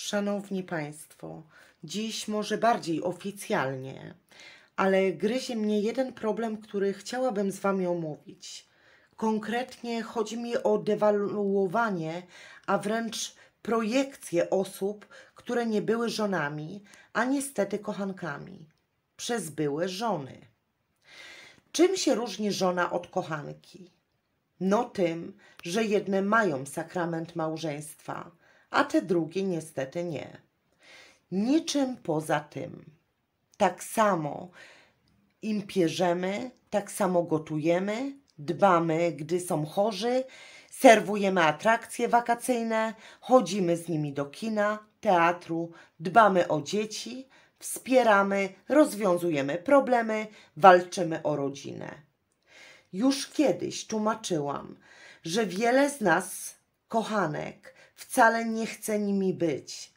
Szanowni Państwo, dziś może bardziej oficjalnie, ale gryzie mnie jeden problem, który chciałabym z Wami omówić. Konkretnie chodzi mi o dewaluowanie, a wręcz projekcję osób, które nie były żonami, a niestety kochankami, przez były żony. Czym się różni żona od kochanki? No tym, że jedne mają sakrament małżeństwa, a te drugie niestety nie. Niczym poza tym. Tak samo im pierzemy, tak samo gotujemy, dbamy, gdy są chorzy, serwujemy atrakcje wakacyjne, chodzimy z nimi do kina, teatru, dbamy o dzieci, wspieramy, rozwiązujemy problemy, walczymy o rodzinę. Już kiedyś tłumaczyłam, że wiele z nas, kochanek, wcale nie chce nimi być.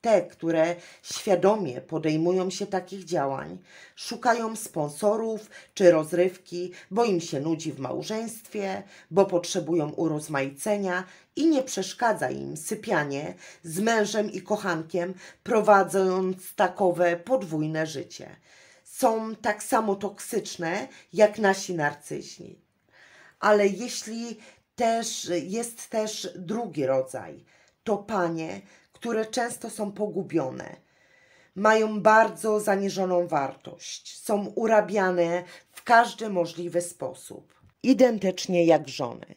Te, które świadomie podejmują się takich działań, szukają sponsorów czy rozrywki, bo im się nudzi w małżeństwie, bo potrzebują urozmaicenia i nie przeszkadza im sypianie z mężem i kochankiem, prowadząc takowe podwójne życie. Są tak samo toksyczne jak nasi narcyźni. Ale jeśli też jest też drugi rodzaj. To panie, które często są pogubione. Mają bardzo zaniżoną wartość, są urabiane w każdy możliwy sposób, identycznie jak żony.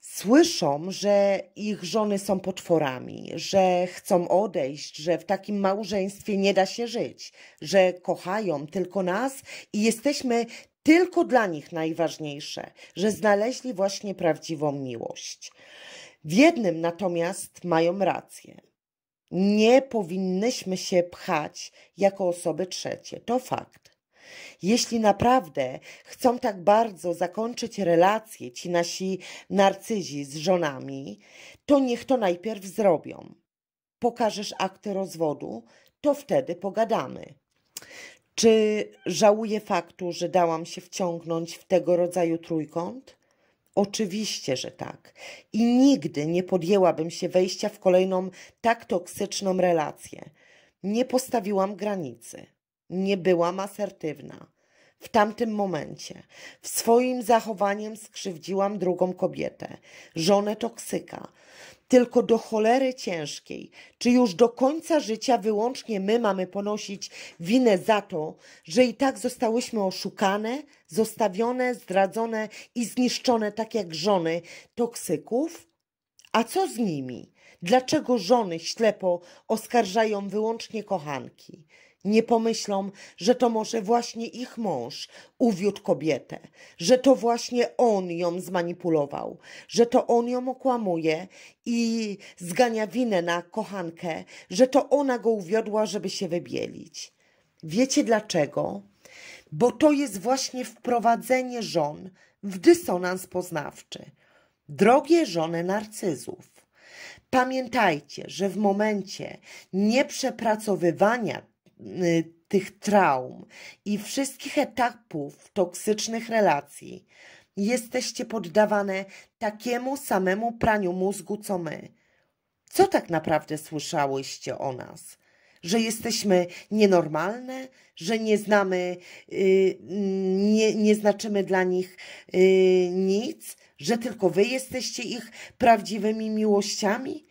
Słyszą, że ich żony są potworami, że chcą odejść, że w takim małżeństwie nie da się żyć, że kochają tylko nas i jesteśmy tylko dla nich najważniejsze, że znaleźli właśnie prawdziwą miłość. W jednym natomiast mają rację. Nie powinnyśmy się pchać jako osoby trzecie. To fakt. Jeśli naprawdę chcą tak bardzo zakończyć relacje ci nasi narcyzi z żonami, to niech to najpierw zrobią. Pokażesz akty rozwodu, to wtedy pogadamy. Czy żałuję faktu, że dałam się wciągnąć w tego rodzaju trójkąt? Oczywiście, że tak. I nigdy nie podjęłabym się wejścia w kolejną tak toksyczną relację. Nie postawiłam granicy. Nie byłam asertywna. W tamtym momencie w swoim zachowaniem skrzywdziłam drugą kobietę, żonę toksyka tylko do cholery ciężkiej. Czy już do końca życia wyłącznie my mamy ponosić winę za to, że i tak zostałyśmy oszukane, zostawione, zdradzone i zniszczone tak jak żony toksyków? A co z nimi? Dlaczego żony ślepo oskarżają wyłącznie kochanki? nie pomyślą, że to może właśnie ich mąż uwiódł kobietę, że to właśnie on ją zmanipulował, że to on ją okłamuje i zgania winę na kochankę, że to ona go uwiodła, żeby się wybielić. Wiecie dlaczego? Bo to jest właśnie wprowadzenie żon w dysonans poznawczy. Drogie żony narcyzów. Pamiętajcie, że w momencie nieprzepracowywania Y, tych traum i wszystkich etapów toksycznych relacji jesteście poddawane takiemu samemu praniu mózgu co my. Co tak naprawdę słyszałyście o nas? Że jesteśmy nienormalne, że nie znamy, yy, nie, nie znaczymy dla nich yy, nic, że tylko wy jesteście ich prawdziwymi miłościami,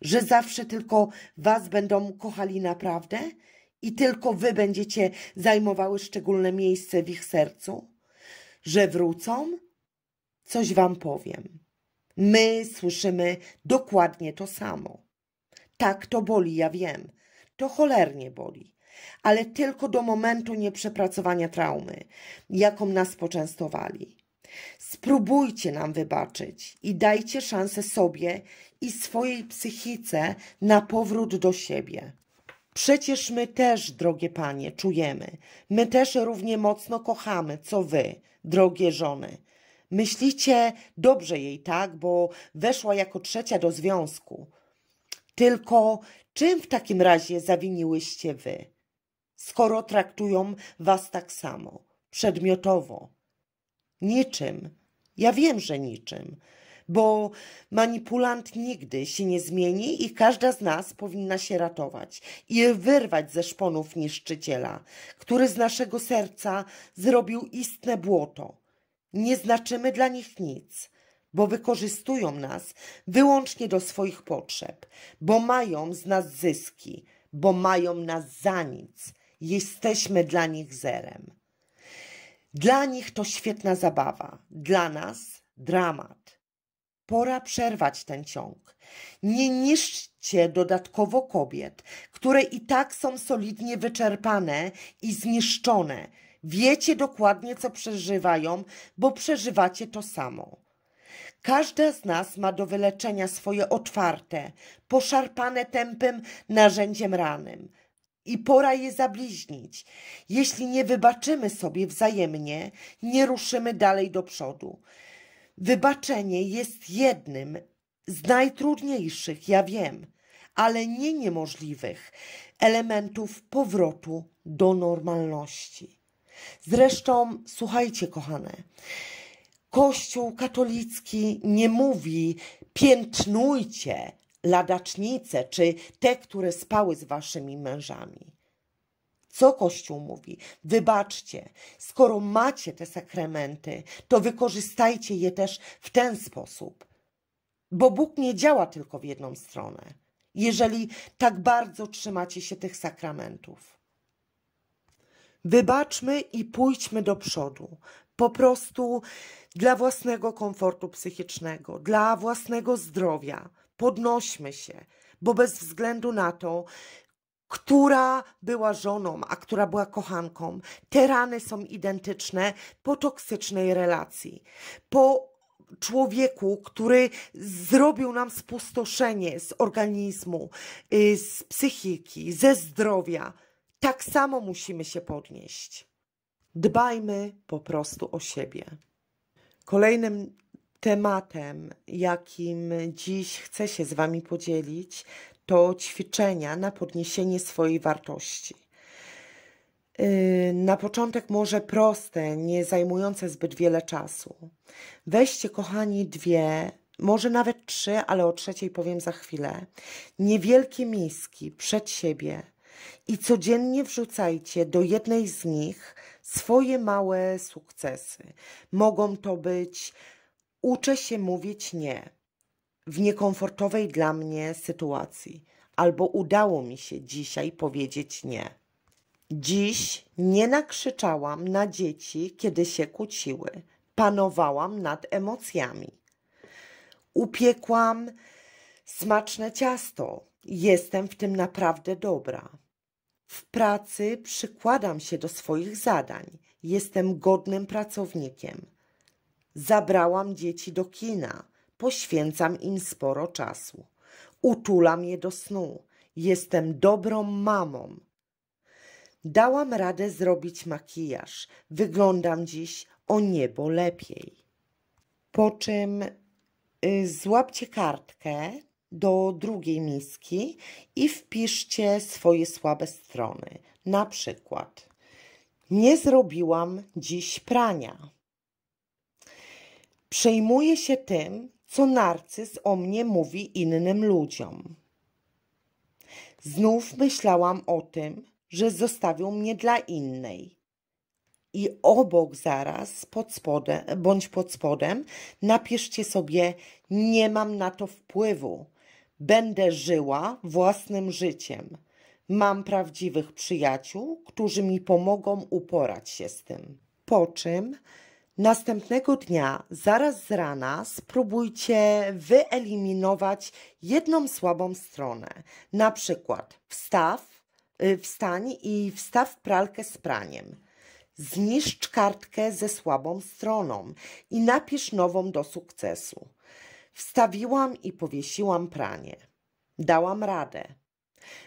że zawsze tylko was będą kochali naprawdę? i tylko wy będziecie zajmowały szczególne miejsce w ich sercu? Że wrócą? Coś wam powiem. My słyszymy dokładnie to samo. Tak, to boli, ja wiem. To cholernie boli. Ale tylko do momentu nieprzepracowania traumy, jaką nas poczęstowali. Spróbujcie nam wybaczyć i dajcie szansę sobie i swojej psychice na powrót do siebie. Przecież my też, drogie panie, czujemy, my też równie mocno kochamy, co wy, drogie żony. Myślicie, dobrze jej tak, bo weszła jako trzecia do związku. Tylko czym w takim razie zawiniłyście wy, skoro traktują was tak samo, przedmiotowo? Niczym. Ja wiem, że niczym bo manipulant nigdy się nie zmieni i każda z nas powinna się ratować i wyrwać ze szponów niszczyciela, który z naszego serca zrobił istne błoto. Nie znaczymy dla nich nic bo wykorzystują nas wyłącznie do swoich potrzeb, bo mają z nas zyski, bo mają nas za nic. Jesteśmy dla nich zerem. Dla nich to świetna zabawa, dla nas dramat. Pora przerwać ten ciąg. Nie niszczcie dodatkowo kobiet, które i tak są solidnie wyczerpane i zniszczone. Wiecie dokładnie, co przeżywają, bo przeżywacie to samo. Każda z nas ma do wyleczenia swoje otwarte, poszarpane tępym narzędziem ranym. I pora je zabliźnić. Jeśli nie wybaczymy sobie wzajemnie, nie ruszymy dalej do przodu. Wybaczenie jest jednym z najtrudniejszych, ja wiem, ale nie niemożliwych elementów powrotu do normalności. Zresztą, słuchajcie, kochane, Kościół katolicki nie mówi piętnujcie ladacznice czy te, które spały z waszymi mężami. Co Kościół mówi? Wybaczcie, skoro macie te sakramenty, to wykorzystajcie je też w ten sposób, bo Bóg nie działa tylko w jedną stronę, jeżeli tak bardzo trzymacie się tych sakramentów. Wybaczmy i pójdźmy do przodu. Po prostu dla własnego komfortu psychicznego, dla własnego zdrowia. Podnośmy się, bo bez względu na to, która była żoną, a która była kochanką. Te rany są identyczne po toksycznej relacji, po człowieku, który zrobił nam spustoszenie z organizmu, y, z psychiki, ze zdrowia. Tak samo musimy się podnieść. Dbajmy po prostu o siebie. Kolejnym tematem, jakim dziś chcę się z Wami podzielić, to ćwiczenia na podniesienie swojej wartości. Yy, na początek może proste, nie zajmujące zbyt wiele czasu. Weźcie, kochani, dwie, może nawet trzy, ale o trzeciej powiem za chwilę. Niewielkie miski przed siebie i codziennie wrzucajcie do jednej z nich swoje małe sukcesy. Mogą to być uczę się mówić nie, w niekomfortowej dla mnie sytuacji, albo udało mi się dzisiaj powiedzieć nie. Dziś nie nakrzyczałam na dzieci, kiedy się kłóciły. Panowałam nad emocjami. Upiekłam smaczne ciasto. Jestem w tym naprawdę dobra. W pracy przykładam się do swoich zadań. Jestem godnym pracownikiem. Zabrałam dzieci do kina Poświęcam im sporo czasu. Utulam je do snu. Jestem dobrą mamą. Dałam radę zrobić makijaż. Wyglądam dziś o niebo lepiej. Po czym y, złapcie kartkę do drugiej miski i wpiszcie swoje słabe strony. Na przykład, nie zrobiłam dziś prania. Przejmuję się tym, co narcyz o mnie mówi innym ludziom. Znów myślałam o tym, że zostawił mnie dla innej. I obok zaraz, pod spodem, bądź pod spodem, napiszcie sobie: Nie mam na to wpływu. Będę żyła własnym życiem. Mam prawdziwych przyjaciół, którzy mi pomogą uporać się z tym. Po czym Następnego dnia, zaraz z rana, spróbujcie wyeliminować jedną słabą stronę. Na przykład wstaw, y, wstań i wstaw pralkę z praniem. Zniszcz kartkę ze słabą stroną i napisz nową do sukcesu. Wstawiłam i powiesiłam pranie. Dałam radę.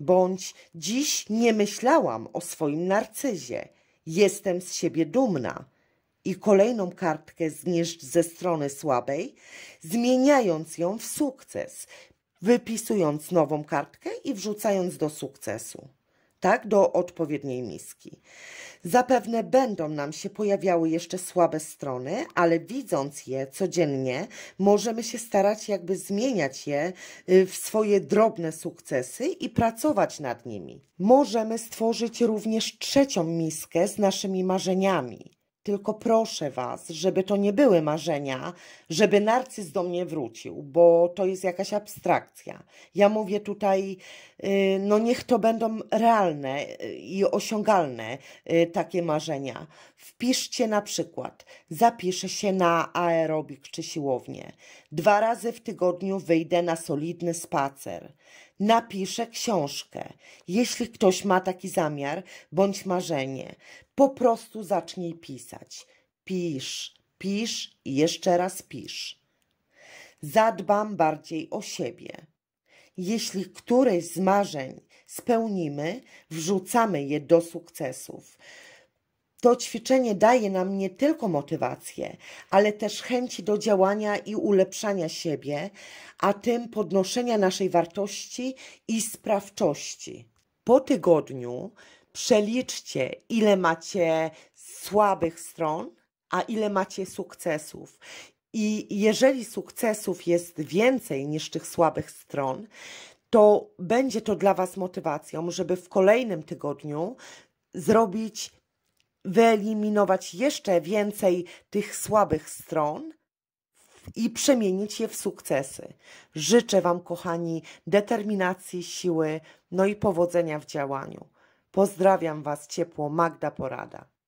Bądź dziś nie myślałam o swoim narcyzie. Jestem z siebie dumna i kolejną kartkę zniszcz ze strony słabej, zmieniając ją w sukces, wypisując nową kartkę i wrzucając do sukcesu. Tak, do odpowiedniej miski. Zapewne będą nam się pojawiały jeszcze słabe strony, ale widząc je codziennie, możemy się starać jakby zmieniać je y, w swoje drobne sukcesy i pracować nad nimi. Możemy stworzyć również trzecią miskę z naszymi marzeniami. Tylko proszę Was, żeby to nie były marzenia, żeby narcyz do mnie wrócił, bo to jest jakaś abstrakcja. Ja mówię tutaj, y, no niech to będą realne y, i osiągalne y, takie marzenia. Wpiszcie na przykład, zapiszę się na aerobik czy siłownię, Dwa razy w tygodniu wyjdę na solidny spacer. Napiszę książkę, jeśli ktoś ma taki zamiar bądź marzenie. Po prostu zacznij pisać. Pisz, pisz i jeszcze raz pisz. Zadbam bardziej o siebie. Jeśli któreś z marzeń spełnimy, wrzucamy je do sukcesów to ćwiczenie daje nam nie tylko motywację, ale też chęci do działania i ulepszania siebie, a tym podnoszenia naszej wartości i sprawczości. Po tygodniu przeliczcie, ile macie słabych stron, a ile macie sukcesów. I jeżeli sukcesów jest więcej niż tych słabych stron, to będzie to dla Was motywacją, żeby w kolejnym tygodniu zrobić wyeliminować jeszcze więcej tych słabych stron i przemienić je w sukcesy. Życzę Wam, kochani, determinacji, siły, no i powodzenia w działaniu. Pozdrawiam Was ciepło, Magda Porada.